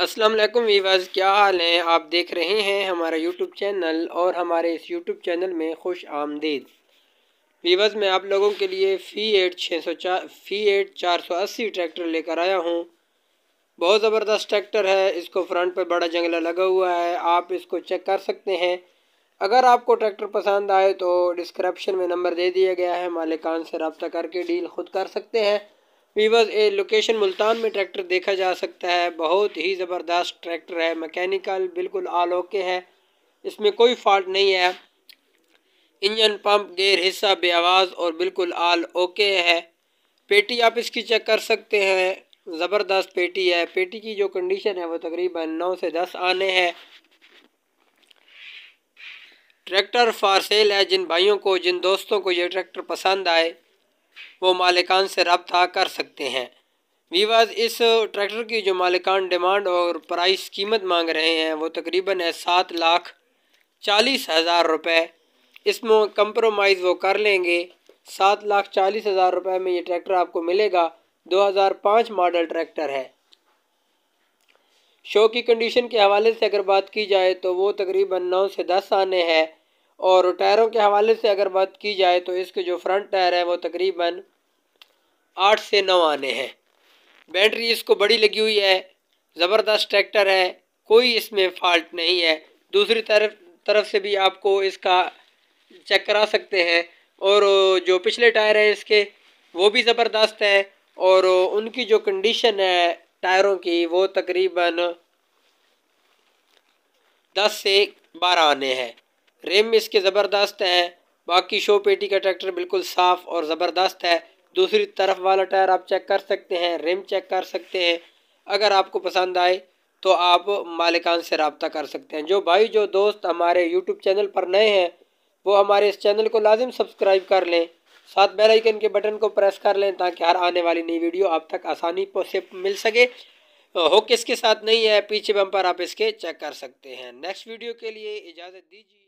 अस्सलाम वालेकुम वीवर्स क्या हाल हैं आप देख रहे हैं हमारा यूट्यूब चैनल और हमारे इस यूट्यूब चैनल में खुश आमदीद वीवर्स मैं आप लोगों के लिए फ़ी एट छः सौ चार फ़ी एट चार सौ अस्सी ट्रैक्टर लेकर आया हूँ बहुत ज़बरदस्त ट्रैक्टर है इसको फ्रंट पर बड़ा जंगला लगा हुआ है आप इसको चेक कर सकते हैं अगर आपको ट्रैक्टर पसंद आए तो डिस्क्रप्शन में नंबर दे दिया गया है मालिकान से रबता करके डील ख़ुद कर सकते हैं वीवर ए लोकेशन मुल्तान में ट्रैक्टर देखा जा सकता है बहुत ही ज़बरदस्त ट्रैक्टर है मैकेनिकल बिल्कुल आल ओके है इसमें कोई फॉल्ट नहीं है इंजन पंप गेयर हिस्सा बे आवाज़ और बिल्कुल आल ओके है पेटी आप इसकी चेक कर सकते हैं ज़बरदस्त पेटी है पेटी की जो कंडीशन है वो तकरीबन नौ से दस आने हैं ट्रैक्टर फार सेल है जिन भाइयों को जिन दोस्तों को ये ट्रैक्टर पसंद आए वो मालिकान से रबता कर सकते हैं वीवाज इस ट्रैक्टर की जो मालिकान डिमांड और प्राइस कीमत मांग रहे हैं वो तकरीबन है सात लाख चालीस हज़ार रुपये इसमें कंप्रोमाइज़ वो कर लेंगे सात लाख चालीस हज़ार रुपये में ये ट्रैक्टर आपको मिलेगा दो हज़ार पाँच मॉडल ट्रैक्टर है शो की कंडीशन के हवाले से अगर बात की जाए तो वो तकरीबन नौ से दस आने हैं और टायरों के हवाले से अगर बात की जाए तो इसके जो फ्रंट टायर हैं वो तकरीबन आठ से नौ आने हैं बैटरी इसको बड़ी लगी हुई है ज़बरदस्त ट्रैक्टर है कोई इसमें फॉल्ट नहीं है दूसरी तरफ तरफ से भी आपको इसका चेक करा सकते हैं और जो पिछले टायर हैं इसके वो भी ज़बरदस्त हैं और उनकी जो कंडीशन है टायरों की वो तकरीबन दस से बारह आने हैं रेम इसके ज़बरदस्त है बाकी शो पेटी का ट्रैक्टर बिल्कुल साफ़ और ज़बरदस्त है दूसरी तरफ वाला टायर आप चेक कर सकते हैं रेम चेक कर सकते हैं अगर आपको पसंद आए तो आप मालिकान से रबता कर सकते हैं जो भाई जो दोस्त हमारे यूट्यूब चैनल पर नए हैं वो हमारे इस चैनल को लाजिम सब्सक्राइब कर लें साथ बेल आइकन के बटन को प्रेस कर लें ताकि हर आने वाली नई वीडियो आप तक आसानी से मिल सके हो किसके साथ नहीं है पीछे पर आप इसके चेक कर सकते हैं नेक्स्ट वीडियो के लिए इजाज़त दीजिए